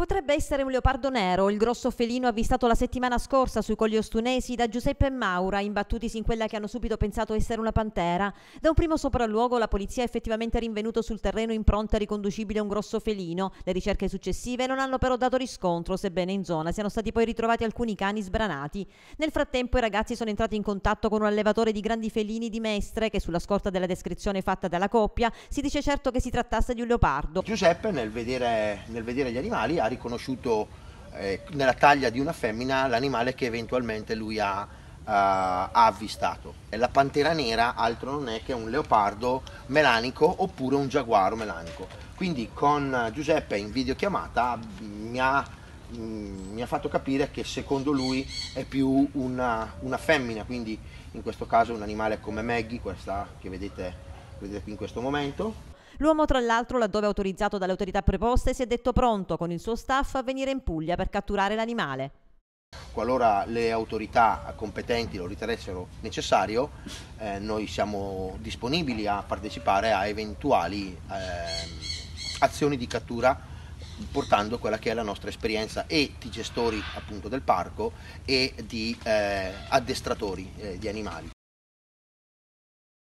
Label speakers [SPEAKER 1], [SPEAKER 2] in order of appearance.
[SPEAKER 1] Potrebbe essere un leopardo nero, il grosso felino avvistato la settimana scorsa sui colli ostunesi da Giuseppe e Maura, imbattutisi in quella che hanno subito pensato essere una pantera. Da un primo sopralluogo la polizia ha effettivamente rinvenuto sul terreno impronta riconducibile a un grosso felino. Le ricerche successive non hanno però dato riscontro, sebbene in zona siano stati poi ritrovati alcuni cani sbranati. Nel frattempo i ragazzi sono entrati in contatto con un allevatore di grandi felini di Mestre che sulla scorta della descrizione fatta dalla coppia si dice certo che si trattasse di un leopardo.
[SPEAKER 2] Giuseppe nel vedere, nel vedere gli animali ha riconosciuto eh, nella taglia di una femmina l'animale che eventualmente lui ha, uh, ha avvistato. E la pantera nera altro non è che un leopardo melanico oppure un giaguaro melanico. Quindi con Giuseppe in videochiamata mm, mi ha mm, mi ha fatto capire che secondo lui è più una, una, femmina, quindi in questo caso un animale come Maggie, questa che vedete, vedete qui in questo momento,
[SPEAKER 1] L'uomo, tra l'altro, laddove autorizzato dalle autorità preposte, si è detto pronto con il suo staff a venire in Puglia per catturare l'animale.
[SPEAKER 2] Qualora le autorità competenti lo ritenessero necessario, eh, noi siamo disponibili a partecipare a eventuali eh, azioni di cattura portando quella che è la nostra esperienza e di gestori appunto del parco e di eh, addestratori eh, di animali.